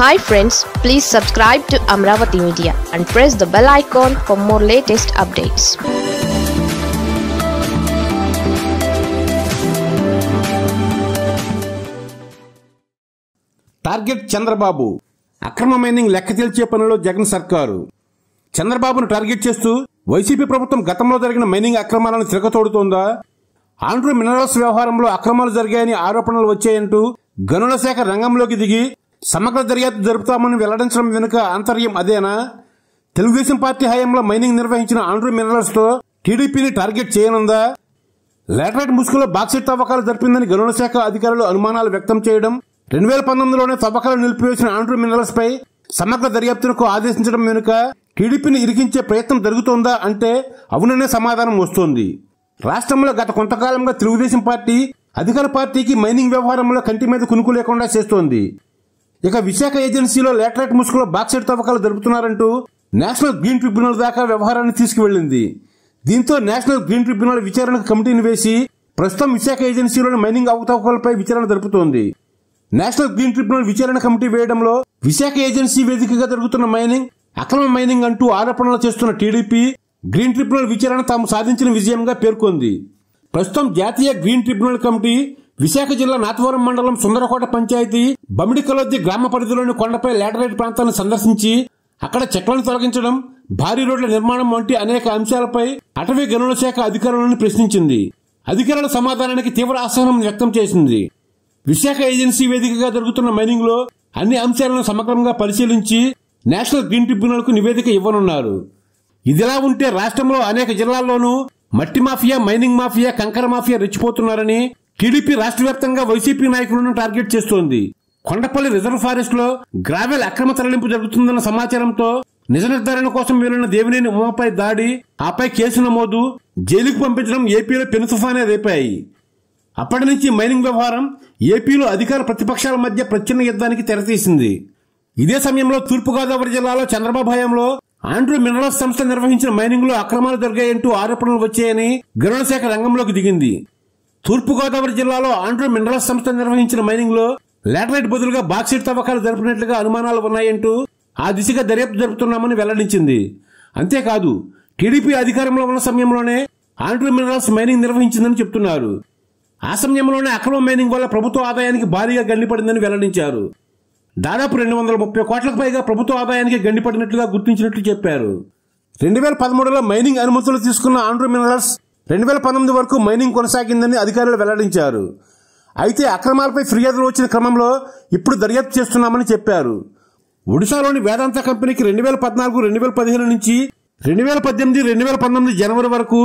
hi friends please subscribe to Amaravati media and press the bell icon for more latest updates target Chandrababu అక్రమ mining లెక్క తెలిచే పనిలో జగన్ సర్కారు చంద్రబాబును target చేస్తూ వైసీపీ ప్రభుత్వం గతంలో జరిగిన మైనింగ్ అక్రమాలను చిరకతోడుతోందా ఆండ్రూ మినరల్స్ వ్యవహారంలో అక్రమాలు జరిగాయని ఆరోపణలు వచ్చాయంటూ గనుల శాఖ రంగంలోకి దిగి సమగ్ర దర్యాప్తు జరుపుతామని వెల్లడించడం వెనుక ఆంతర్యం అదేనా తెలుగుదేశం పార్టీ హయాంలో మైనింగ్ నిర్వహించిన ఆండ్రూ మినరల్స్ తో టీడీపీని టార్గెట్ చేయనుందా లేటరైట్ ముసుగులో బాక్సెట్ తవ్వకాలు జరిపిందని గనుల శాఖ అధికారులు అనుమానాలు వ్యక్తం చేయడం రెండు వేల పంతొమ్మిదిలోనే తవ్వకాలు నిలిపివేసిన ఆండ్రూ మినరల్స్ పై సమగ్ర దర్యాప్తునకు ఆదేశించడం వెనుక టీడీపీని ఇరికించే ప్రయత్నం జరుగుతోందా అంటే అవుననే సమాధానం వస్తోంది రాష్ట్రంలో గత కొంతకాలంగా తెలుగుదేశం పార్టీ అధికార పార్టీకి మైనింగ్ వ్యవహారంలో కంటి మీద కునుకు లేకుండా చేస్తోంది ఇక విశాఖ ఏజెన్సీలో లేటరైట్ ముసుగులో బాక్సైడ్ తవ్వకాలు జరుపుతున్నారంటూ నేషనల్ గ్రీన్ ట్రిబ్యునల్ దాకా వ్యవహారాన్ని తీసుకువెళ్లింది దీంతో నేషనల్ గ్రీన్ ట్రిబ్యునల్ విచారణకు కమిటీని వేసి ప్రస్తుతం విశాఖ ఏజెన్సీలోని మైనింగ్ అవకతవకలపై విచారణ జరుపుతోంది నేషనల్ గ్రీన్ ట్రిబ్యునల్ విచారణ కమిటీ వేయడంలో విశాఖ ఏజెన్సీ వేదికగా జరుగుతున్న మైనింగ్ అక్రమ మైనింగ్ అంటూ ఆరోపణలు చేస్తున్న టీడీపీ గ్రీన్ ట్రిబ్యునల్ విచారణ తాము సాధించిన విజయంగా పేర్కొంది ప్రస్తుతం జాతీయ గ్రీన్ ట్రిబ్యునల్ కమిటీ విశాఖ జిల్లా నాథవరం మండలం సుందరకోట పంచాయతీ బమిడి బమిడికలోద్ది గ్రామ పరిధిలోని కొండపై లేటరైట్ ప్రాంతాన్ని సందర్శించి అక్కడ చెట్లను తొలగించడం భారీ రోడ్ల నిర్మాణం వంటి అనేక అంశాలపై అటవీ గనుల శాఖ అధికారులను ప్రశ్నించింది అధికారుల సమాధానానికి తీవ్ర ఆసహనం వ్యక్తం చేసింది విశాఖ ఏజెన్సీ వేదికగా జరుగుతున్న మైనింగ్ లో అన్ని అంశాలను సమగ్రంగా పరిశీలించి నేషనల్ గ్రీన్ ట్రిబ్యునల్ కు నివేదిక ఇవ్వనున్నారు ఇదిలా ఉంటే రాష్ట్రంలో అనేక జిల్లాల్లోనూ మట్టి మాఫియా మైనింగ్ మాఫియా కంకర మాఫియా రెచ్చిపోతున్నారని టీడీపీ రాష్ట్ర వ్యాప్తంగా వైసీపీ నాయకులను టార్గెట్ చేస్తోంది కొండపల్లి రిజర్వ్ ఫారెస్ట్ లో గ్రావెల్ అక్రమ తరలింపు జరుగుతుందన్న సమాచారంతో నిజ నిర్ధారణ కోసం వీలున్న దేవినేని ఉమాపై దాడి ఆపై కేసు నమోదు జైలుకు పంపించడం ఏపీలో పెనుసుఫానే రేపాయి అప్పటి నుంచి మైనింగ్ వ్యవహారం ఏపీలో అధికార ప్రతిపక్షాల మధ్య ప్రచ్ఛన్న యుద్ధానికి తెరతీసింది ఇదే సమయంలో తూర్పుగోదావరి జిల్లాలో చంద్రబాబు హయాంలో ఆండ్రూ మినరల్స్ సంస్థ నిర్వహించిన మైనింగ్ లో అక్రమాలు జరిగాయంటూ ఆరోపణలు వచ్చాయని గరుణశాఖ శాఖ రంగంలోకి దిగింది తూర్పుగోదావరి జిల్లాలో ఆండ్రూ మినరల్స్ సంస్థ నిర్వహించిన మైనింగ్ లో లాటరైట్ బదులుగా బాక్సైట్ తవ్వకాలు జరిపినట్లుగా అనుమానాలు ఉన్నాయంటూ ఆ దిశగా దర్యాప్తు జరుపుతున్నామని వెల్లడించింది అంతేకాదు టీడీపీ అధికారంలో ఉన్న సమయంలోనే ఆండ్రూ మినరల్స్ మైనింగ్ నిర్వహించిందని చెప్తున్నారు ఆ సమయంలోనే అక్రమ మైనింగ్ వల్ల ప్రభుత్వ ఆదాయానికి భారీగా గండిపడిందని వెల్లడించారు దాదాపు రెండు వందల ముప్పై కోట్లకు పైగా ప్రభుత్వ ఆదాయానికి గండిపడినట్లుగా గుర్తించినట్లు చెప్పారు రెండు వేల పదమూడులో మైనింగ్ అనుమతులు తీసుకున్న ఆండ్రూ మినరల్స్ రెండు వేల పంతొమ్మిది వరకు మైనింగ్ కొనసాగిందని అధికారులు వెల్లడించారు అయితే అక్రమాలపై ఫిర్యాదులు వచ్చిన క్రమంలో ఇప్పుడు దర్యాప్తు చేస్తున్నామని చెప్పారు ఒడిశాలోని వేదాంత కంపెనీకి రెండు వేల పద్నాలుగు రెండు వేల పదిహేను నుంచి రెండు వేల పద్దెనిమిది రెండు వేల పంతొమ్మిది జనవరి వరకు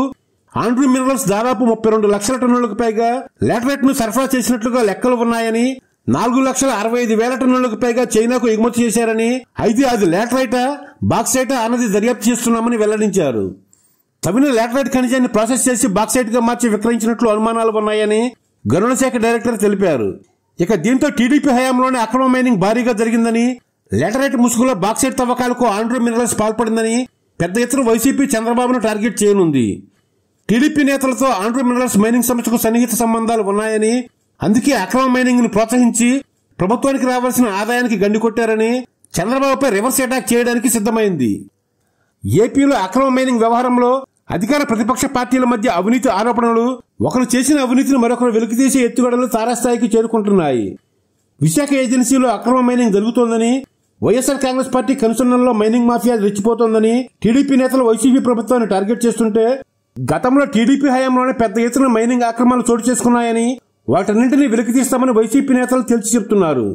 ఆండ్రూ మినరల్స్ దాదాపు ముప్పై రెండు లక్షల టన్నులకు పైగా లేటరేట్ ను సరఫరా చేసినట్లుగా లెక్కలు ఉన్నాయని నాలుగు లక్షల అరవై ఐదు వేల టన్నులకు పైగా చైనాకు ఎగుమతి చేశారని అయితే అది లేటరైటా బాక్సైటా అన్నది దర్యాప్తు చేస్తున్నామని వెల్లడించారు తమిళ లాటరైట్ ఖనిజాన్ని ప్రాసెస్ చేసి బాక్సైట్గా మార్చి విక్రయించినట్లు అనుమానాలు ఉన్నాయని గనుల శాఖ డైరెక్టర్ తెలిపారు ఇక దీంతో టీడీపీ హయాంలోనే అక్రమ మైనింగ్ భారీగా జరిగిందని లాటరైట్ ముసుగులో బాక్సైట్ తవ్వకాలకు ఆండ్రో మినరల్స్ పాల్పడిందని పెద్ద ఎత్తున వైసీపీ చంద్రబాబును టార్గెట్ చేయనుంది టీడీపీ నేతలతో ఆండ్రో మినరల్స్ మైనింగ్ సంస్థకు సన్నిహిత సంబంధాలు ఉన్నాయని అందుకే అక్రమ మైనింగ్ ను ప్రోత్సహించి ప్రభుత్వానికి రావాల్సిన ఆదాయానికి గండికొట్టారని చంద్రబాబుపై రివర్స్ అటాక్ చేయడానికి సిద్ధమైంది ఏపీలో అక్రమ మైనింగ్ వ్యవహారంలో అధికార ప్రతిపక్ష పార్టీల మధ్య అవినీతి ఆరోపణలు ఒకరు చేసిన అవినీతిని మరొకరు వెలికితీసే ఎత్తుగడలు తారాస్థాయికి చేరుకుంటున్నాయి విశాఖ ఏజెన్సీలో అక్రమ మైనింగ్ జరుగుతోందని వైఎస్ఆర్ కాంగ్రెస్ పార్టీ కనుసన్నల్లో మైనింగ్ మాఫియా రెచ్చిపోతోందని టీడీపీ నేతలు వైసీపీ ప్రభుత్వాన్ని టార్గెట్ చేస్తుంటే గతంలో టీడీపీ హయాంలోనే పెద్ద ఎత్తున మైనింగ్ అక్రమాలు చోటు చేసుకున్నాయని వాటన్నింటినీ వెలికితీస్తామని వైసీపీ నేతలు తెలిసి చెప్తున్నారు